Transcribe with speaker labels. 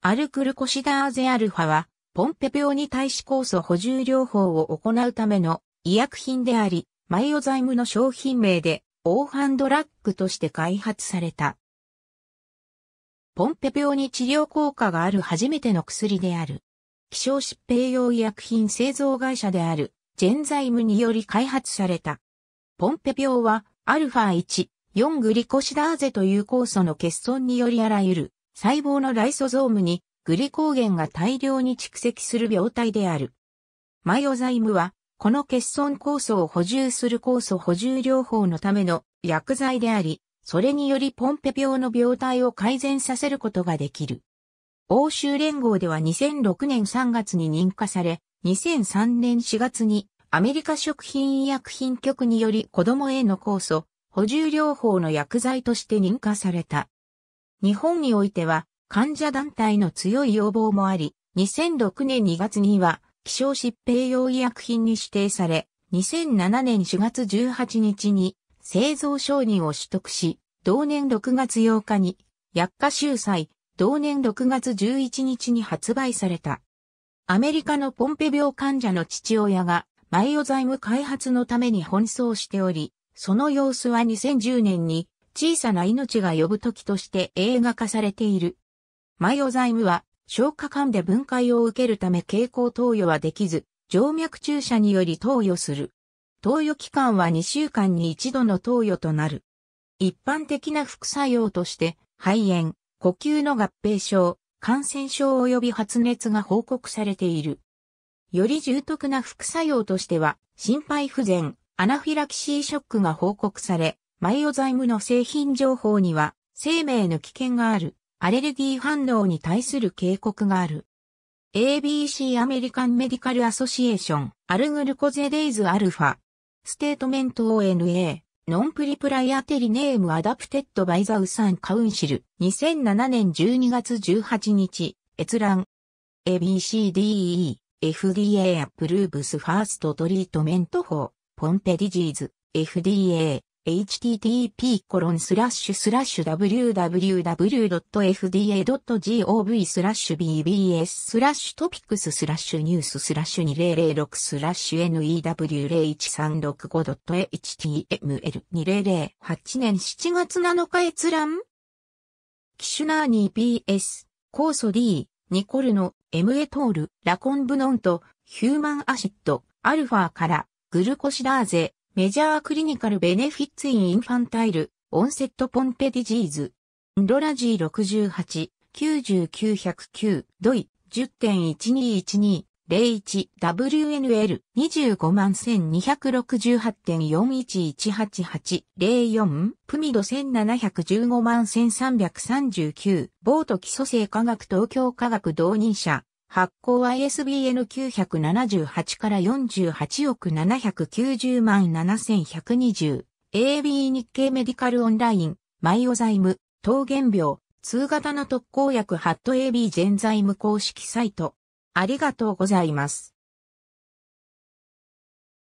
Speaker 1: アルクルコシダーゼアルファは、ポンペ病に対し酵素補充療法を行うための医薬品であり、マイオザイムの商品名で、オーハンドラッグとして開発された。ポンペ病に治療効果がある初めての薬である。希少疾病用医薬品製造会社である、ジェンザイムにより開発された。ポンペ病は、アルファ1、4グリコシダーゼという酵素の欠損によりあらゆる細胞のライソゾームにグリコーゲンが大量に蓄積する病態である。マイオザイムは、この欠損酵素を補充する酵素補充療法のための薬剤であり、それによりポンペ病の病態を改善させることができる。欧州連合では2006年3月に認可され、2003年4月にアメリカ食品医薬品局により子供への酵素補充療法の薬剤として認可された。日本においては患者団体の強い要望もあり、2006年2月には希少疾病用医薬品に指定され、2007年4月18日に製造承認を取得し、同年6月8日に薬価集裁、同年6月11日に発売された。アメリカのポンペ病患者の父親がバイオザイム開発のために奔走しており、その様子は2010年に小さな命が呼ぶ時として映画化されている。マヨザイムは消化管で分解を受けるため経口投与はできず、静脈注射により投与する。投与期間は2週間に1度の投与となる。一般的な副作用として、肺炎、呼吸の合併症、感染症及び発熱が報告されている。より重篤な副作用としては、心肺不全、アナフィラキシーショックが報告され、マイオザイムの製品情報には、生命の危険がある、アレルギー反応に対する警告がある。ABC アメリカンメディカルアソシエーション、アルグルコゼデイズアルファ。ステートメント ONA、ノンプリプライアテリネームアダプテッドバイザウサンカウンシル、2007年12月18日、閲覧。ABCDE、FDA アプルーブスファーストトリートメント法、ポンペディジーズ、FDA、http://www.fda.gov コロンススララッッシシュュスラッシュ bbs スラッシュトピックススラッシュニューススラッシュ2006スラッシュ new01365.html2008 年7月7日閲覧キシュナーニー PS、コーソ D、ニコルの MA トール、ラコンブノンとヒューマンアシッド、アルファからグルコシダーゼ、メジャークリニカルベネフィッツインインファンタイル、オンセットポンペディジーズ。ロラジー68、9909、ドイ、10.1212-01WNL25 万1268.41188-04プミド1715万1339ボート基礎性科学東京科学導入者発行 ISBN 978から48億790万7120 AB 日経メディカルオンライン、マイオザイム桃源病、通型の特効薬ハット AB 全財務公式サイト。ありがとうございます。